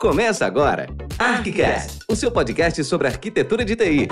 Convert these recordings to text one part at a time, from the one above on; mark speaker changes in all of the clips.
Speaker 1: Começa agora, ArcCast, o seu podcast sobre arquitetura de TI.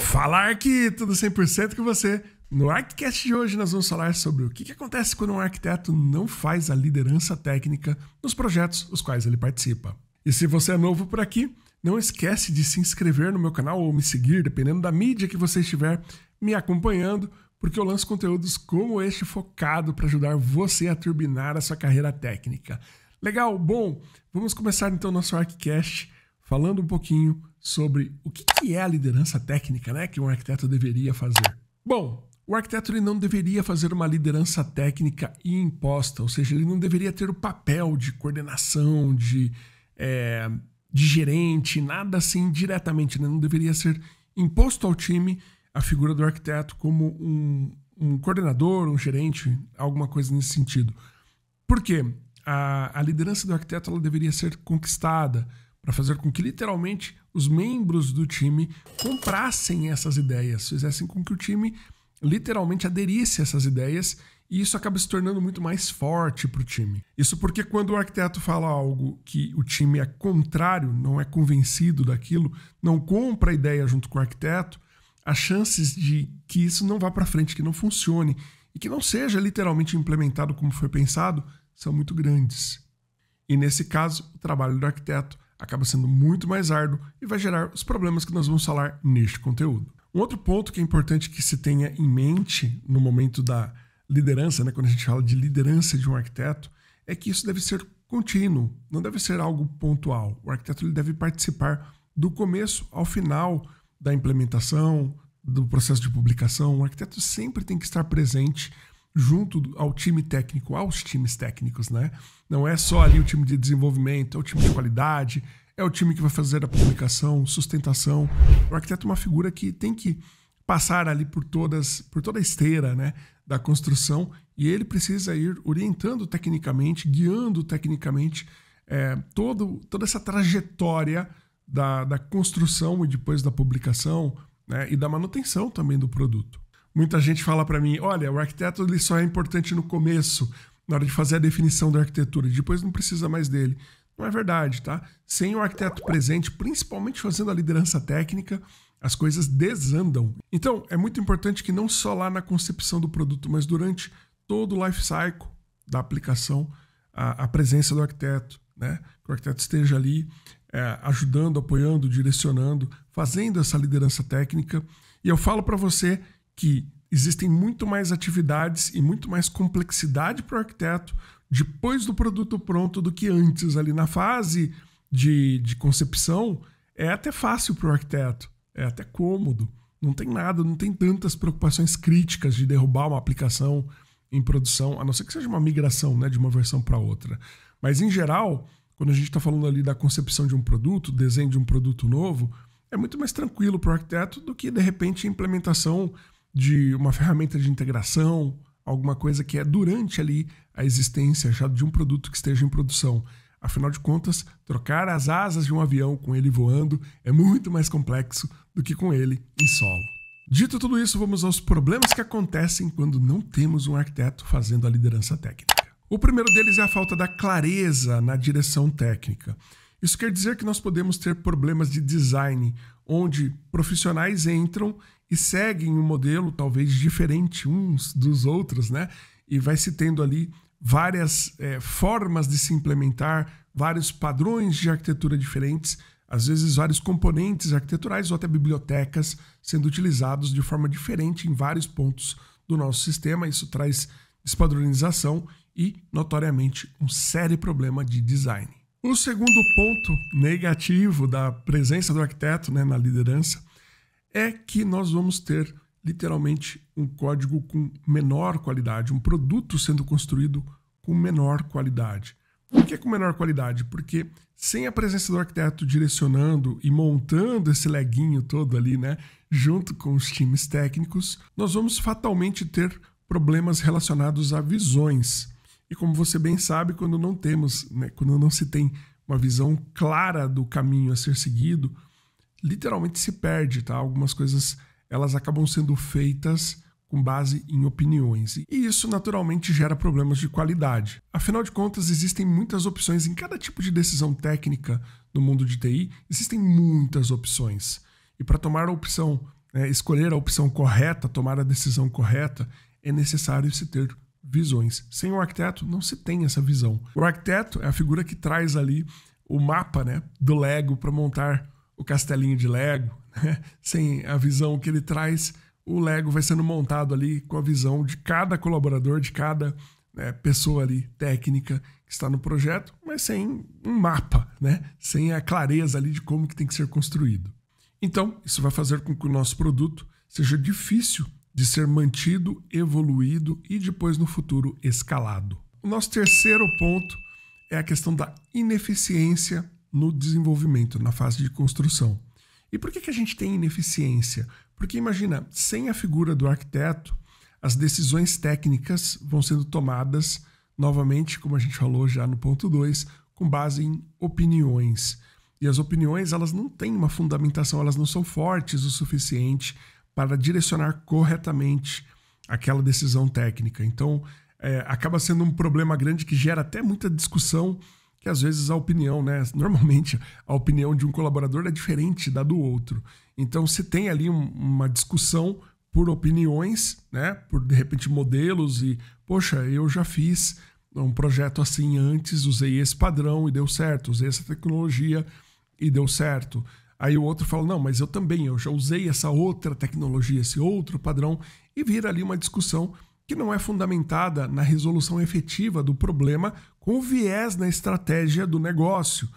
Speaker 1: Fala Arc, tudo 100% com você. No ArcCast de hoje nós vamos falar sobre o que, que acontece quando um arquiteto não faz a liderança técnica nos projetos os quais ele participa. E se você é novo por aqui, não esquece de se inscrever no meu canal ou me seguir, dependendo da mídia que você estiver me acompanhando, porque eu lanço conteúdos como este focado para ajudar você a turbinar a sua carreira técnica. Legal, bom, vamos começar então nosso ArcCast falando um pouquinho sobre o que é a liderança técnica, né, que um arquiteto deveria fazer. Bom, o arquiteto ele não deveria fazer uma liderança técnica imposta, ou seja, ele não deveria ter o papel de coordenação, de, é, de gerente, nada assim diretamente, né? não deveria ser imposto ao time a figura do arquiteto como um, um coordenador, um gerente, alguma coisa nesse sentido. Por quê? a, a liderança do arquiteto ela deveria ser conquistada para fazer com que literalmente os membros do time comprassem essas ideias, fizessem com que o time literalmente aderisse a essas ideias e isso acaba se tornando muito mais forte para o time. Isso porque quando o arquiteto fala algo que o time é contrário, não é convencido daquilo, não compra a ideia junto com o arquiteto, as chances de que isso não vá para frente, que não funcione e que não seja literalmente implementado como foi pensado são muito grandes. E nesse caso, o trabalho do arquiteto acaba sendo muito mais árduo e vai gerar os problemas que nós vamos falar neste conteúdo. Um outro ponto que é importante que se tenha em mente no momento da liderança, né, quando a gente fala de liderança de um arquiteto, é que isso deve ser contínuo, não deve ser algo pontual. O arquiteto ele deve participar do começo ao final da implementação, do processo de publicação. O arquiteto sempre tem que estar presente junto ao time técnico, aos times técnicos, né? Não é só ali o time de desenvolvimento, é o time de qualidade, é o time que vai fazer a publicação, sustentação. O arquiteto é uma figura que tem que passar ali por todas, por toda a esteira, né, da construção e ele precisa ir orientando tecnicamente, guiando tecnicamente é, todo, toda essa trajetória da, da construção e depois da publicação né, e da manutenção também do produto. Muita gente fala para mim: olha, o arquiteto ele só é importante no começo, na hora de fazer a definição da arquitetura, depois não precisa mais dele. Não é verdade, tá? Sem o arquiteto presente, principalmente fazendo a liderança técnica, as coisas desandam. Então, é muito importante que não só lá na concepção do produto, mas durante todo o life cycle da aplicação, a, a presença do arquiteto, né? Que o arquiteto esteja ali é, ajudando, apoiando, direcionando, fazendo essa liderança técnica. E eu falo para você que existem muito mais atividades e muito mais complexidade para o arquiteto depois do produto pronto do que antes, ali na fase de, de concepção, é até fácil para o arquiteto, é até cômodo. Não tem nada, não tem tantas preocupações críticas de derrubar uma aplicação em produção, a não ser que seja uma migração né, de uma versão para outra. Mas, em geral, quando a gente está falando ali da concepção de um produto, desenho de um produto novo, é muito mais tranquilo para o arquiteto do que, de repente, a implementação de uma ferramenta de integração, alguma coisa que é durante ali a existência já de um produto que esteja em produção. Afinal de contas, trocar as asas de um avião com ele voando é muito mais complexo do que com ele em solo. Dito tudo isso, vamos aos problemas que acontecem quando não temos um arquiteto fazendo a liderança técnica. O primeiro deles é a falta da clareza na direção técnica. Isso quer dizer que nós podemos ter problemas de design, onde profissionais entram e seguem um modelo talvez diferente uns dos outros, né? E vai se tendo ali várias é, formas de se implementar, vários padrões de arquitetura diferentes, às vezes vários componentes arquiteturais ou até bibliotecas sendo utilizados de forma diferente em vários pontos do nosso sistema. Isso traz despadronização e, notoriamente, um sério problema de design. O segundo ponto negativo da presença do arquiteto né, na liderança é que nós vamos ter literalmente um código com menor qualidade, um produto sendo construído com menor qualidade. Por que com menor qualidade? Porque sem a presença do arquiteto direcionando e montando esse leguinho todo ali, né, junto com os times técnicos, nós vamos fatalmente ter problemas relacionados a visões. E como você bem sabe, quando não temos, né, quando não se tem uma visão clara do caminho a ser seguido, literalmente se perde, tá? Algumas coisas elas acabam sendo feitas com base em opiniões. E isso naturalmente gera problemas de qualidade. Afinal de contas, existem muitas opções em cada tipo de decisão técnica no mundo de TI, existem muitas opções. E para tomar a opção, né, escolher a opção correta, tomar a decisão correta, é necessário se ter visões. Sem o arquiteto, não se tem essa visão. O arquiteto é a figura que traz ali o mapa né, do Lego para montar o castelinho de Lego, né? sem a visão que ele traz, o Lego vai sendo montado ali com a visão de cada colaborador, de cada né, pessoa ali técnica que está no projeto, mas sem um mapa, né? sem a clareza ali de como que tem que ser construído. Então, isso vai fazer com que o nosso produto seja difícil de ser mantido, evoluído e depois no futuro escalado. O nosso terceiro ponto é a questão da ineficiência no desenvolvimento, na fase de construção. E por que, que a gente tem ineficiência? Porque imagina, sem a figura do arquiteto, as decisões técnicas vão sendo tomadas, novamente, como a gente falou já no ponto 2, com base em opiniões. E as opiniões, elas não têm uma fundamentação, elas não são fortes o suficiente para direcionar corretamente aquela decisão técnica. Então, é, acaba sendo um problema grande que gera até muita discussão que às vezes a opinião, né? Normalmente a opinião de um colaborador é diferente da do outro. Então se tem ali uma discussão por opiniões, né? Por de repente modelos e, poxa, eu já fiz um projeto assim antes, usei esse padrão e deu certo, usei essa tecnologia e deu certo. Aí o outro fala: não, mas eu também, eu já usei essa outra tecnologia, esse outro padrão, e vira ali uma discussão que não é fundamentada na resolução efetiva do problema com viés na estratégia do negócio.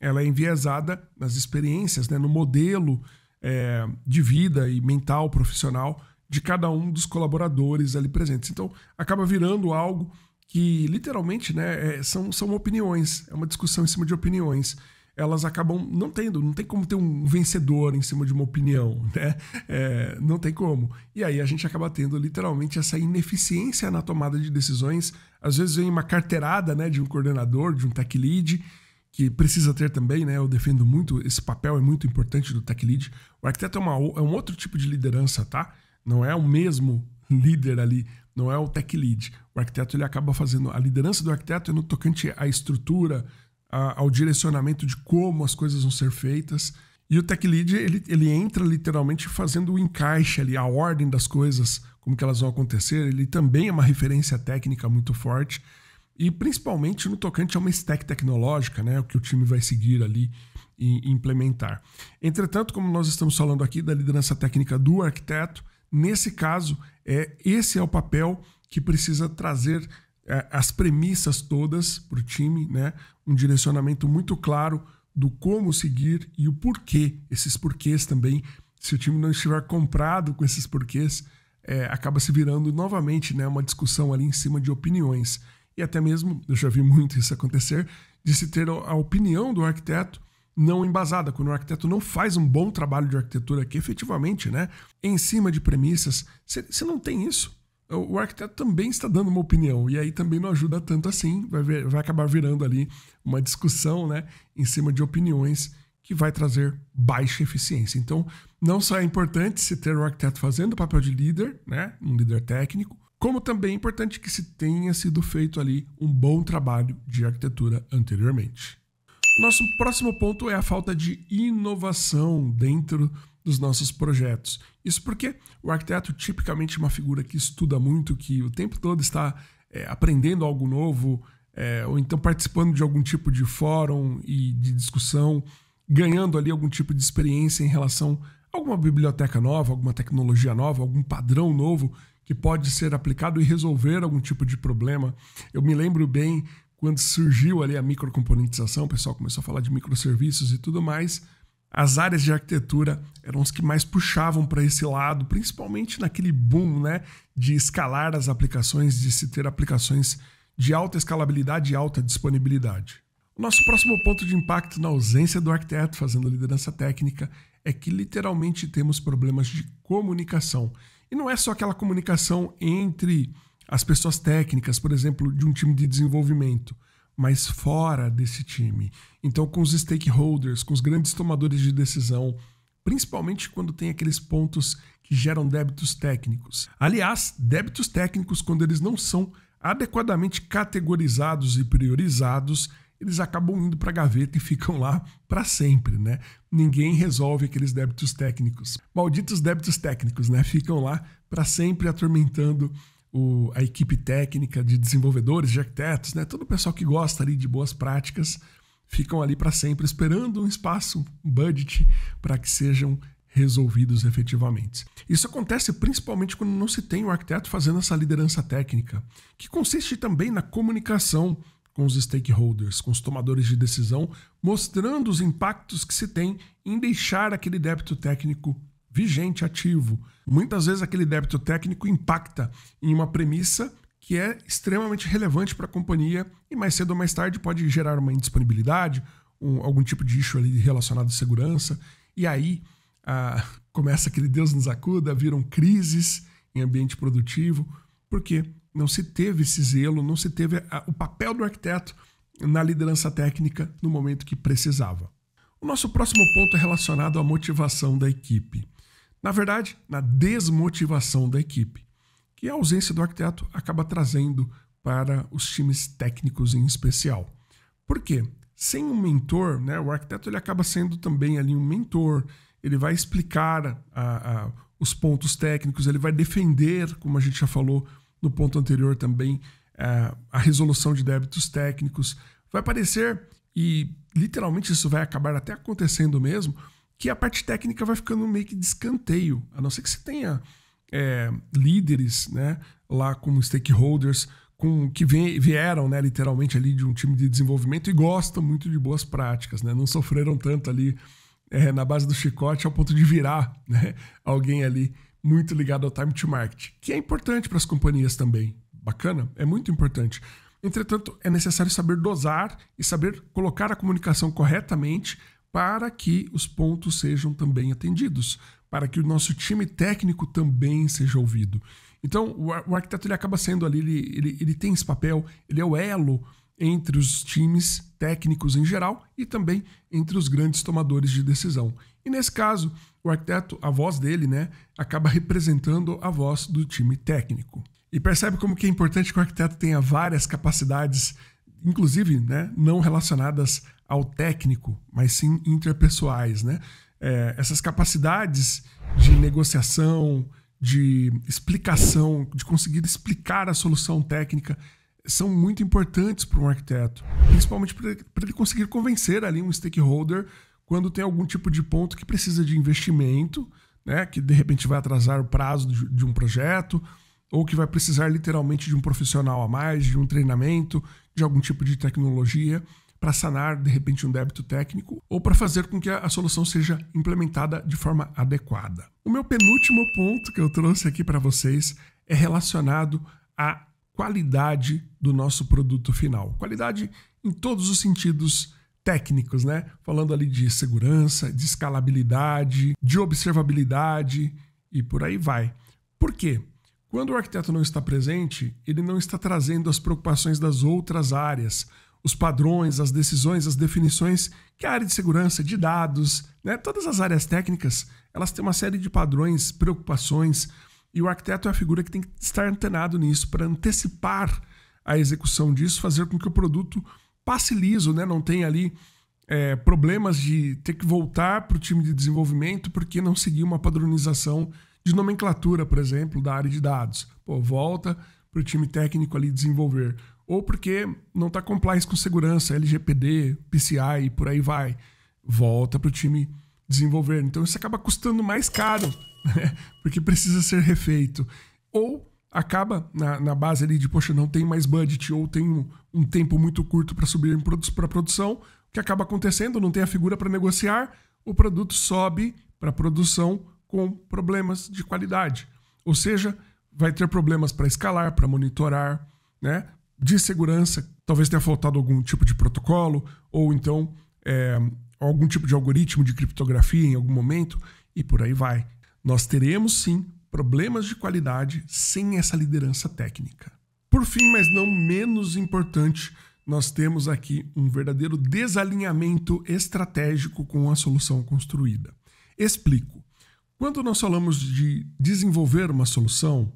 Speaker 1: Ela é enviesada nas experiências, né, no modelo é, de vida e mental profissional de cada um dos colaboradores ali presentes. Então, acaba virando algo que literalmente né, é, são, são opiniões, é uma discussão em cima de opiniões elas acabam não tendo, não tem como ter um vencedor em cima de uma opinião, né? É, não tem como. E aí a gente acaba tendo literalmente essa ineficiência na tomada de decisões. Às vezes vem uma carteirada né, de um coordenador, de um tech lead, que precisa ter também, né? Eu defendo muito, esse papel é muito importante do tech lead. O arquiteto é, uma, é um outro tipo de liderança, tá? Não é o mesmo líder ali, não é o tech lead. O arquiteto ele acaba fazendo a liderança do arquiteto é no tocante à estrutura, a, ao direcionamento de como as coisas vão ser feitas. E o tech lead ele, ele entra literalmente fazendo o encaixe ali, a ordem das coisas, como que elas vão acontecer. Ele também é uma referência técnica muito forte e principalmente no tocante a uma stack tecnológica, né, o que o time vai seguir ali e implementar. Entretanto, como nós estamos falando aqui da liderança técnica do arquiteto, nesse caso é esse é o papel que precisa trazer é, as premissas todas para o time, né? um direcionamento muito claro do como seguir e o porquê, esses porquês também. Se o time não estiver comprado com esses porquês, é, acaba se virando novamente né, uma discussão ali em cima de opiniões. E até mesmo, eu já vi muito isso acontecer, de se ter a opinião do arquiteto não embasada, quando o arquiteto não faz um bom trabalho de arquitetura que efetivamente, né, em cima de premissas, você não tem isso o arquiteto também está dando uma opinião, e aí também não ajuda tanto assim, vai, ver, vai acabar virando ali uma discussão né, em cima de opiniões que vai trazer baixa eficiência. Então, não só é importante se ter o arquiteto fazendo o papel de líder, né, um líder técnico, como também é importante que se tenha sido feito ali um bom trabalho de arquitetura anteriormente. Nosso próximo ponto é a falta de inovação dentro dos nossos projetos. Isso porque o arquiteto tipicamente é uma figura que estuda muito, que o tempo todo está é, aprendendo algo novo, é, ou então participando de algum tipo de fórum e de discussão, ganhando ali algum tipo de experiência em relação a alguma biblioteca nova, alguma tecnologia nova, algum padrão novo que pode ser aplicado e resolver algum tipo de problema. Eu me lembro bem quando surgiu ali a microcomponentização, o pessoal começou a falar de microserviços e tudo mais, as áreas de arquitetura eram as que mais puxavam para esse lado, principalmente naquele boom né, de escalar as aplicações, de se ter aplicações de alta escalabilidade e alta disponibilidade. O nosso próximo ponto de impacto na ausência do arquiteto fazendo liderança técnica é que literalmente temos problemas de comunicação. E não é só aquela comunicação entre as pessoas técnicas, por exemplo, de um time de desenvolvimento, mas fora desse time. Então, com os stakeholders, com os grandes tomadores de decisão, principalmente quando tem aqueles pontos que geram débitos técnicos. Aliás, débitos técnicos, quando eles não são adequadamente categorizados e priorizados, eles acabam indo para a gaveta e ficam lá para sempre, né? Ninguém resolve aqueles débitos técnicos. Malditos débitos técnicos, né? Ficam lá para sempre atormentando o, a equipe técnica de desenvolvedores, de arquitetos, né? todo o pessoal que gosta ali de boas práticas, ficam ali para sempre esperando um espaço, um budget, para que sejam resolvidos efetivamente. Isso acontece principalmente quando não se tem o um arquiteto fazendo essa liderança técnica, que consiste também na comunicação com os stakeholders, com os tomadores de decisão, mostrando os impactos que se tem em deixar aquele débito técnico vigente, ativo. Muitas vezes aquele débito técnico impacta em uma premissa que é extremamente relevante para a companhia e mais cedo ou mais tarde pode gerar uma indisponibilidade, um, algum tipo de issue ali relacionado à segurança. E aí começa aquele Deus nos acuda, viram crises em ambiente produtivo, porque não se teve esse zelo, não se teve a, o papel do arquiteto na liderança técnica no momento que precisava. O nosso próximo ponto é relacionado à motivação da equipe. Na verdade, na desmotivação da equipe, que a ausência do arquiteto acaba trazendo para os times técnicos em especial. Por quê? Sem um mentor, né, o arquiteto ele acaba sendo também ali um mentor, ele vai explicar a, a, os pontos técnicos, ele vai defender, como a gente já falou no ponto anterior também, a, a resolução de débitos técnicos. Vai aparecer, e literalmente isso vai acabar até acontecendo mesmo, que a parte técnica vai ficando meio que de escanteio, a não ser que você tenha é, líderes né, lá como stakeholders com que vieram né, literalmente ali de um time de desenvolvimento e gostam muito de boas práticas, né? não sofreram tanto ali é, na base do chicote ao ponto de virar né, alguém ali muito ligado ao time to market, que é importante para as companhias também. Bacana? É muito importante. Entretanto, é necessário saber dosar e saber colocar a comunicação corretamente para que os pontos sejam também atendidos, para que o nosso time técnico também seja ouvido. Então, o arquiteto ele acaba sendo ali, ele, ele, ele tem esse papel, ele é o elo entre os times técnicos em geral e também entre os grandes tomadores de decisão. E nesse caso, o arquiteto, a voz dele, né, acaba representando a voz do time técnico. E percebe como que é importante que o arquiteto tenha várias capacidades, inclusive, né, não relacionadas ao técnico, mas sim interpessoais, né? É, essas capacidades de negociação, de explicação, de conseguir explicar a solução técnica são muito importantes para um arquiteto, principalmente para ele conseguir convencer ali um stakeholder quando tem algum tipo de ponto que precisa de investimento, né, que de repente vai atrasar o prazo de, de um projeto, ou que vai precisar literalmente de um profissional a mais, de um treinamento, de algum tipo de tecnologia para sanar de repente um débito técnico ou para fazer com que a, solução seja implementada de forma adequada. O meu penúltimo ponto que eu trouxe aqui para vocês é relacionado à qualidade do nosso produto final. Qualidade em todos os sentidos técnicos, né? Falando ali de segurança, de escalabilidade, de observabilidade e por aí vai. Por quê? Quando o arquiteto não está presente, ele não está trazendo as preocupações das outras áreas, os padrões, as decisões, as definições que a área de segurança, de dados, né, todas as áreas técnicas, elas têm uma série de padrões, preocupações, e o arquiteto é a figura que tem que estar antenado nisso para antecipar a execução disso, fazer com que o produto passe liso, né, não tenha ali é, problemas de ter que voltar para o time de desenvolvimento porque não seguiu uma padronização de nomenclatura, por exemplo, da área de dados. Pô, volta para o time técnico ali desenvolver ou porque não está compliance com segurança, LGPD, PCI e por aí vai. Volta para o time desenvolver. Então isso acaba custando mais caro, né? porque precisa ser refeito. Ou acaba na, na, base ali de, poxa, não tem mais budget, ou tem um, um tempo muito curto para subir para produção, o que acaba acontecendo? Não tem a figura para negociar, o produto sobe para produção com problemas de qualidade. Ou seja, vai ter problemas para escalar, para monitorar, né? de segurança, talvez tenha faltado algum tipo de protocolo, ou então é, algum tipo de algoritmo de criptografia em algum momento, e por aí vai. Nós teremos sim problemas de qualidade sem essa liderança técnica. Por fim, mas não menos importante, nós temos aqui um verdadeiro desalinhamento estratégico com a solução construída. Explico. Quando nós falamos de desenvolver uma solução,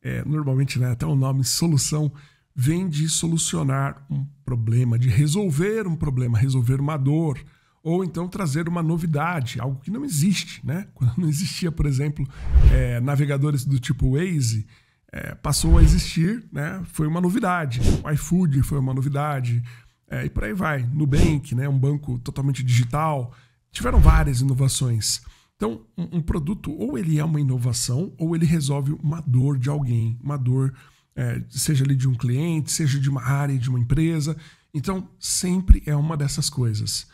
Speaker 1: é, normalmente né, até o nome solução vem de solucionar um problema, de resolver um problema, resolver uma dor, ou então trazer uma novidade, algo que não existe, né? Quando não existia, por exemplo, é, navegadores do tipo Waze, é, passou a existir, né? Foi uma novidade. O iFood foi uma novidade, é, e por aí vai. Nubank, né? Um banco totalmente digital. Tiveram várias inovações. Então, um, um produto ou ele é uma inovação ou ele resolve uma dor de alguém, uma dor é, seja ali de um cliente, seja de uma área, de uma empresa. Então, sempre é uma dessas coisas.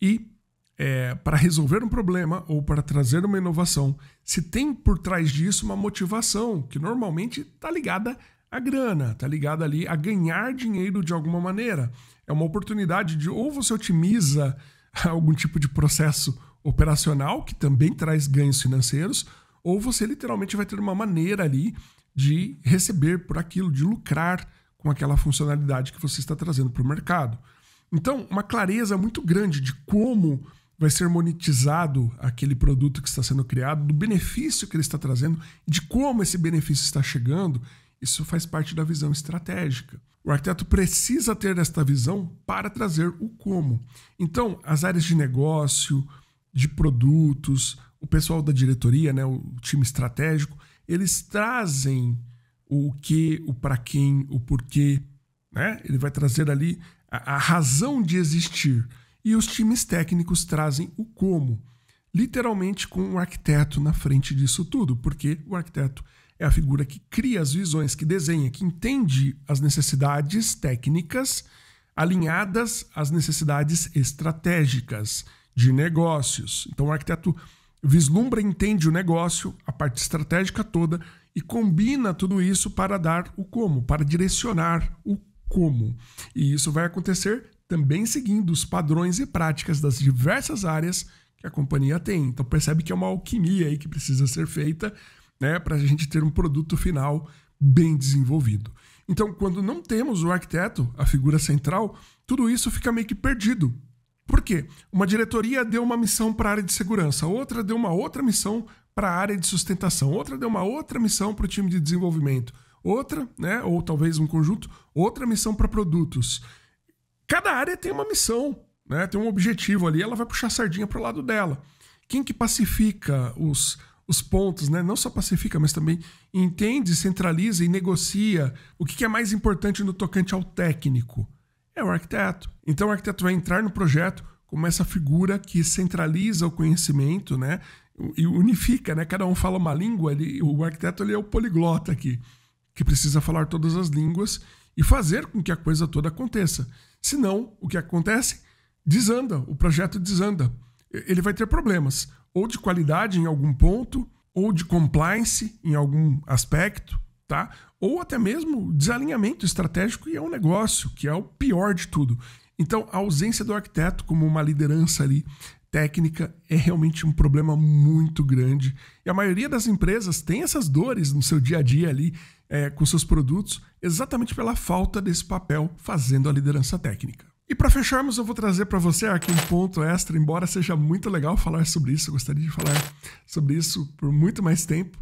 Speaker 1: E é, para resolver um problema ou para trazer uma inovação, se tem por trás disso uma motivação que normalmente está ligada à grana, está ligada ali a ganhar dinheiro de alguma maneira. É uma oportunidade de ou você otimiza algum tipo de processo operacional que também traz ganhos financeiros, ou você literalmente vai ter uma maneira ali de receber por aquilo, de lucrar com aquela funcionalidade que você está trazendo para o mercado. Então, uma clareza muito grande de como vai ser monetizado aquele produto que está sendo criado, do benefício que ele está trazendo, de como esse benefício está chegando, isso faz parte da visão estratégica. O arquiteto precisa ter esta visão para trazer o como. Então, as áreas de negócio, de produtos, o pessoal da diretoria, né, o time estratégico, eles trazem o que, o para quem, o porquê. Né? Ele vai trazer ali a, a razão de existir. E os times técnicos trazem o como, literalmente com o arquiteto na frente disso tudo, porque o arquiteto é a figura que cria as visões, que desenha, que entende as necessidades técnicas alinhadas às necessidades estratégicas de negócios. Então, o arquiteto vislumbra e entende o negócio, a parte estratégica toda, e combina tudo isso para dar o como, para direcionar o como. E isso vai acontecer também seguindo os padrões e práticas das diversas áreas que a companhia tem. Então percebe que é uma alquimia aí que precisa ser feita né, para a gente ter um produto final bem desenvolvido. Então, quando não temos o arquiteto, a figura central, tudo isso fica meio que perdido, por quê? Uma diretoria deu uma missão para a área de segurança, outra deu uma outra missão para a área de sustentação, outra deu uma outra missão para o time de desenvolvimento, outra, né, ou talvez um conjunto, outra missão para produtos. Cada área tem uma missão, né, tem um objetivo ali, ela vai puxar a sardinha para o lado dela. Quem que pacifica os, os pontos, né? Não só pacifica, mas também entende, centraliza e negocia o que, que é mais importante no tocante ao técnico é o arquiteto. Então o arquiteto vai entrar no projeto como essa figura que centraliza o conhecimento, né? E unifica, né? Cada um fala uma língua. Ele, o arquiteto ele é o poliglota aqui, que precisa falar todas as línguas e fazer com que a coisa toda aconteça. Senão, o que acontece? Desanda, o projeto desanda. Ele vai ter problemas, ou de qualidade em algum ponto, ou de compliance em algum aspecto, tá? Ou até mesmo desalinhamento estratégico e é um negócio, que é o pior de tudo. Então, a ausência do arquiteto como uma liderança ali técnica é realmente um problema muito grande. E a maioria das empresas tem essas dores no seu dia a dia ali é, com seus produtos, exatamente pela falta desse papel fazendo a liderança técnica. E para fecharmos, eu vou trazer para você aqui um ponto extra, embora seja muito legal falar sobre isso, eu gostaria de falar sobre isso por muito mais tempo.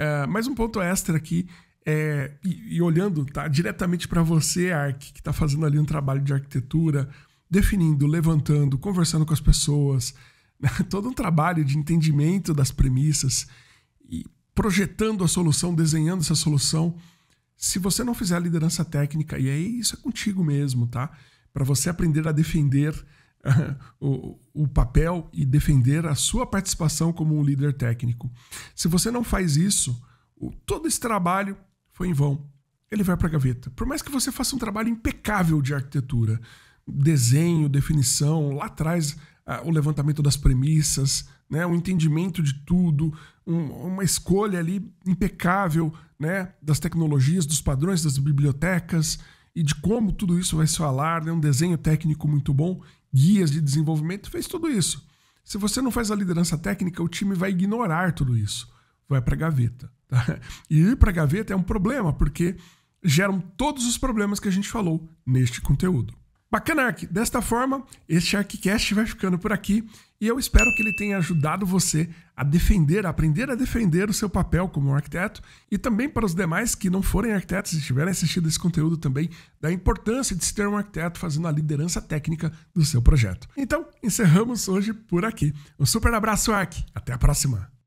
Speaker 1: Uh, mais um ponto extra aqui, é, e, e, olhando tá, diretamente para você, Ark, que está fazendo ali um trabalho de arquitetura, definindo, levantando, conversando com as pessoas, né, todo um trabalho de entendimento das premissas e projetando a solução, desenhando essa solução. Se você não fizer a liderança técnica, e aí isso é contigo mesmo, tá? Para você aprender a defender o, o papel e defender a sua participação como um líder técnico. Se você não faz isso, o, todo esse trabalho foi em vão. Ele vai para a gaveta. Por mais que você faça um trabalho impecável de arquitetura, desenho, definição, lá atrás o levantamento das premissas, né, o entendimento de tudo, um, uma escolha ali impecável né, das tecnologias, dos padrões das bibliotecas e de como tudo isso vai se falar, né, um desenho técnico muito bom guias de desenvolvimento, fez tudo isso. Se você não faz a liderança técnica, o time vai ignorar tudo isso, vai para a gaveta. Tá? E ir para a gaveta é um problema, porque geram todos os problemas que a gente falou neste conteúdo. Bacana, Ark. desta forma, este ArcCast vai ficando por aqui e eu espero que ele tenha ajudado você a defender, a aprender a defender o seu papel como arquiteto e também para os demais que não forem arquitetos e tiverem assistido esse conteúdo também, da importância de se ter um arquiteto fazendo a liderança técnica do seu projeto. Então, encerramos hoje por aqui. Um super abraço, Ark. Até a próxima!